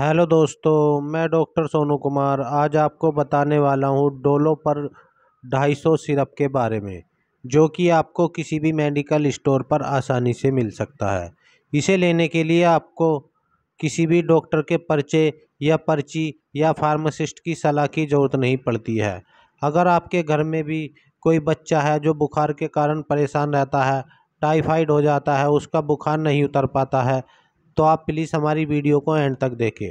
hello दोस्तों मैं doctor Sonu Kumar आज आपको बताने वाला हूँ डोलो पर 250 सिरप के बारे में जो कि आपको किसी भी मेडिकल स्टोर पर आसानी से मिल सकता है इसे लेने के लिए आपको किसी भी डॉक्टर के पर्चे या पर्ची या फार्मासिस्ट की सलाह की ज़रूरत नहीं पड़ती है अगर आपके घर में भी कोई बच्चा है जो बुखार के कारण परेशान रहता है टाइफाइड हो जाता है उसका बुखार नहीं उतर पाता है तो आप प्लीज़ हमारी वीडियो को एंड तक देखें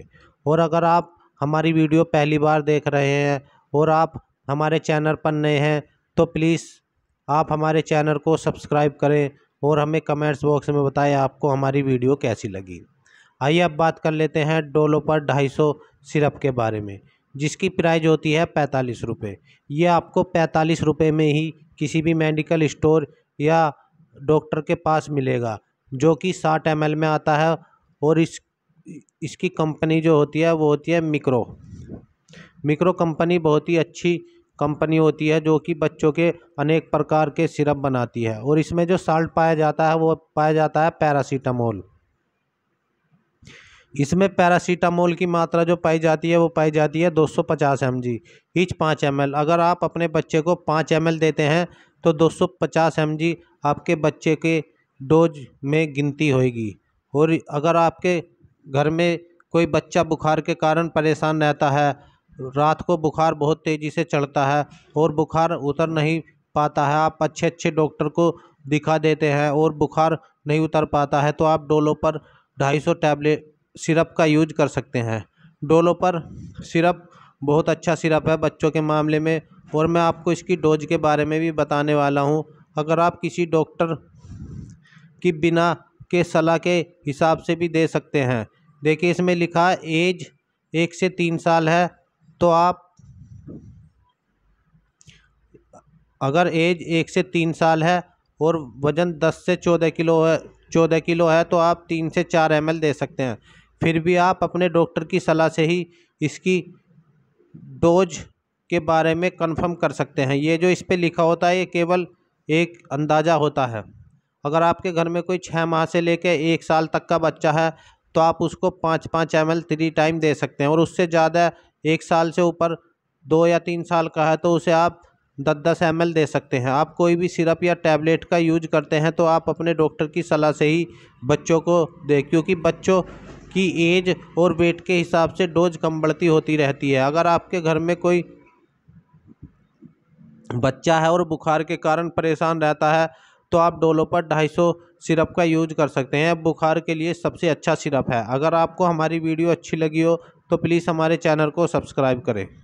और अगर आप हमारी वीडियो पहली बार देख रहे हैं और आप हमारे चैनल पर नए हैं तो प्लीज़ आप हमारे चैनल को सब्सक्राइब करें और हमें कमेंट्स बॉक्स में बताएं आपको हमारी वीडियो कैसी लगी आइए अब बात कर लेते हैं डोलो पर ढाई सौ सिरप के बारे में जिसकी प्राइस होती है पैंतालीस रुपये ये आपको पैंतालीस रुपये में ही किसी भी मेडिकल स्टोर या डॉक्टर के पास मिलेगा जो कि साठ एम में आता है और इस इसकी कंपनी जो होती है वो होती है मिक्रो मिक्रो कंपनी बहुत ही अच्छी कंपनी होती है जो कि बच्चों के अनेक प्रकार के सिरप बनाती है और इसमें जो साल्ट पाया जाता है वो पाया जाता है पैरासीटामोल इसमें पैरासीटामोल की मात्रा जो पाई जाती है वो पाई जाती है 250 जी इच पाँच एम अगर आप अपने बच्चे को पाँच एम देते हैं तो 250 जी आपके बच्चे के डोज में गिनती होगी और अगर आपके घर में कोई बच्चा बुखार के कारण परेशान रहता है रात को बुखार बहुत तेज़ी से चढ़ता है और बुखार उतर नहीं पाता है आप अच्छे अच्छे डॉक्टर को दिखा देते हैं और बुखार नहीं उतर पाता है तो आप डोलो पर ढाई सौ टैबलेट सिरप का यूज कर सकते हैं डोलो पर सिरप बहुत अच्छा सिरप है बच्चों के मामले में और मैं आपको इसकी डोज के बारे में भी बताने वाला हूँ अगर आप किसी डॉक्टर की बिना के सलाह के हिसाब से भी दे सकते हैं देखिए इसमें लिखा एज एक से तीन साल है तो आप अगर एज एक से तीन साल है और वज़न दस से चौदह किलो है चौदह किलो है तो आप तीन से चार एम दे सकते हैं फिर भी आप अपने डॉक्टर की सलाह से ही इसकी डोज के बारे में कंफर्म कर सकते हैं ये जो इस पर लिखा होता है ये केवल एक अंदाज़ा होता है अगर आपके घर में कोई छः माह से लेकर एक साल तक का बच्चा है तो आप उसको पाँच पाँच एम एल थ्री टाइम दे सकते हैं और उससे ज़्यादा एक साल से ऊपर दो या तीन साल का है तो उसे आप दस दस एम दे सकते हैं आप कोई भी सिरप या टैबलेट का यूज करते हैं तो आप अपने डॉक्टर की सलाह से ही बच्चों को दें क्योंकि बच्चों की एज और वेट के हिसाब से डोज कम बढ़ती होती रहती है अगर आपके घर में कोई बच्चा है और बुखार के कारण परेशान रहता है तो आप डोलो पर ढाई सौ सिरप का यूज कर सकते हैं बुखार के लिए सबसे अच्छा सिरप है अगर आपको हमारी वीडियो अच्छी लगी हो तो प्लीज़ हमारे चैनल को सब्सक्राइब करें